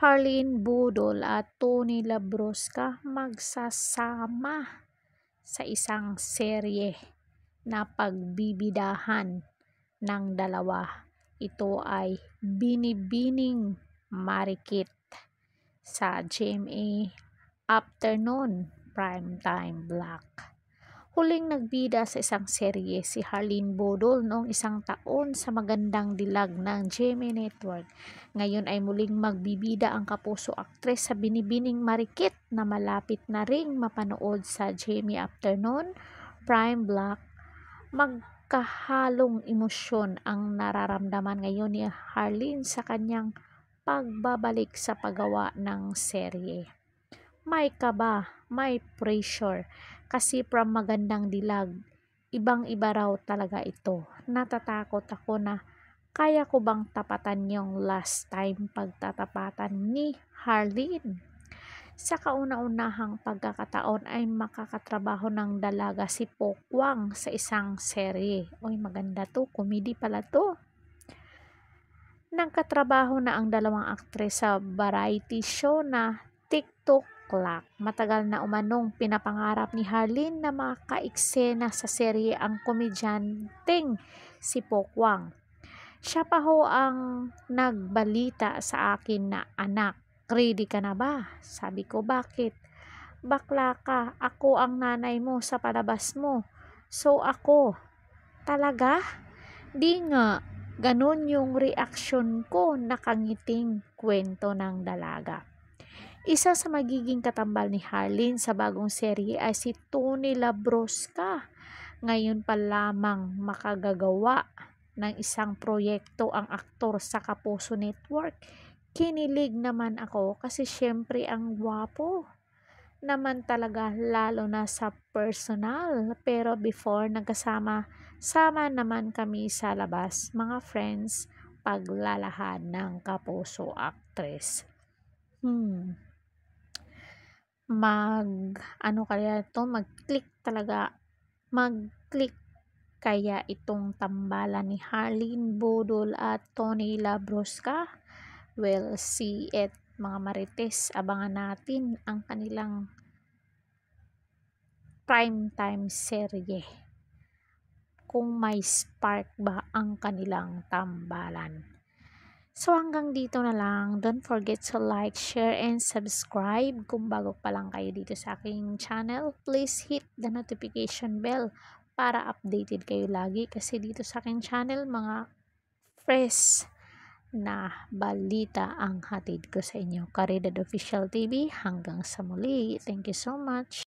Harleen Budol at Tony Labrosca magsasama sa isang serye na pagbibidahan ng dalawa. Ito ay Binibining Marikit sa GMA Afternoon Primetime Black. Huling nagbida sa isang serye si Harleen Bodol noong isang taon sa magandang dilag ng GMA Network. Ngayon ay muling magbibida ang kapuso aktres sa binibining marikit na malapit na ring mapanood sa GMA Afternoon, Prime Block. Magkahalong emosyon ang nararamdaman ngayon ni Harleen sa kanyang pagbabalik sa paggawa ng serye. May kaba, may pressure, kasi from magandang dilag, ibang-iba raw talaga ito. Natatakot ako na kaya ko bang tapatan yung last time pagtatapatan ni Harleen? Sa kauna-unahang pagkakataon ay makakatrabaho ng dalaga si Pokwang sa isang serye. Oy, maganda to. Comedy pala to. Nagkatrabaho na ang dalawang aktres sa variety show na TikTok O'Clock. Matagal na umanong pinapangarap ni Harlene na makaiksena sa serye ang komedyanteng si Pokwang. Siya pa ho ang nagbalita sa akin na anak, ready ka na ba? Sabi ko bakit? Bakla ka, ako ang nanay mo sa palabas mo. So ako, talaga? Di nga, ganun yung reaksyon ko nakangiting kwento ng dalaga. Isa sa magiging katambal ni Harlin sa bagong serye ay si Tony Labrosca. Ngayon pa lamang makagagawa ng isang proyekto ang aktor sa Kapuso Network. Kinilig naman ako kasi syempre ang gwapo naman talaga lalo na sa personal pero before nagkasama sama naman kami sa labas mga friends paglalahad ng kapuso actress Hmm. Mag-ano kaya ito, mag-click talaga mag-click kaya itong tambalan ni Harleen Budol at Tony Labrosca? Well, see it mga marites. Abangan natin ang kanilang prime time serye. Kung may spark ba ang kanilang tambalan. So hanggang dito na lang. Don't forget to like, share, and subscribe. Kung bago pa lang kayo dito sa aking channel, please hit the notification bell para updated kayo lagi kasi dito sa aking channel mga fresh na balita ang hatid ko sa inyo. Karidad Official TV hanggang sa muli. Thank you so much.